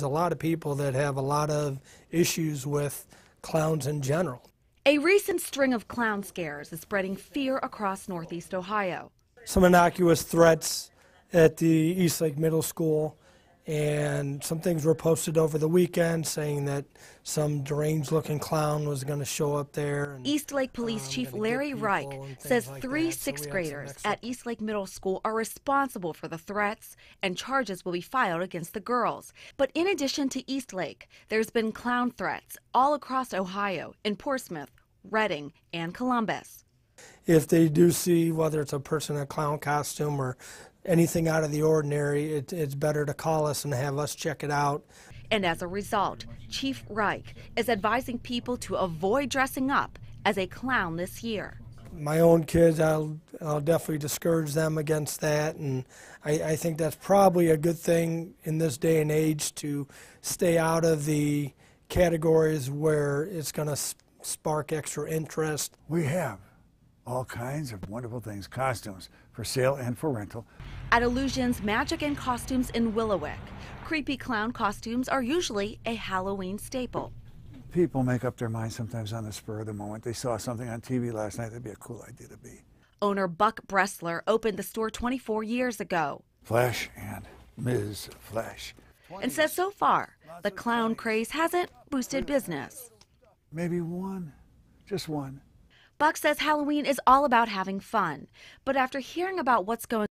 There's a lot of people that have a lot of issues with clowns in general. A recent string of clown scares is spreading fear across Northeast Ohio. Some innocuous threats at the Eastlake Middle School and some things were posted over the weekend saying that some deranged looking clown was going to show up there. And, Lake Police um, Chief Larry Reich says like three that. sixth so graders at East Lake Middle School are responsible for the threats, and charges will be filed against the girls. But in addition to East Lake, there's been clown threats all across Ohio, in Portsmouth, Reading, and Columbus if they do see whether it's a person in a clown costume or anything out of the ordinary, it, it's better to call us and have us check it out. And as a result, Chief Reich is advising people to avoid dressing up as a clown this year. My own kids, I'll, I'll definitely discourage them against that, and I, I think that's probably a good thing in this day and age to stay out of the categories where it's going to spark extra interest. We have all kinds of wonderful things, costumes for sale and for rental. At Illusions Magic and Costumes in Willowick, creepy clown costumes are usually a Halloween staple. People make up their minds sometimes on the spur of the moment. They saw something on TV last night that'd be a cool idea to be. Owner Buck Bressler opened the store 24 years ago. Flash and Ms. Flash. And says so far, the clown craze hasn't boosted business. Maybe one, just one. Buck says Halloween is all about having fun, but after hearing about what's going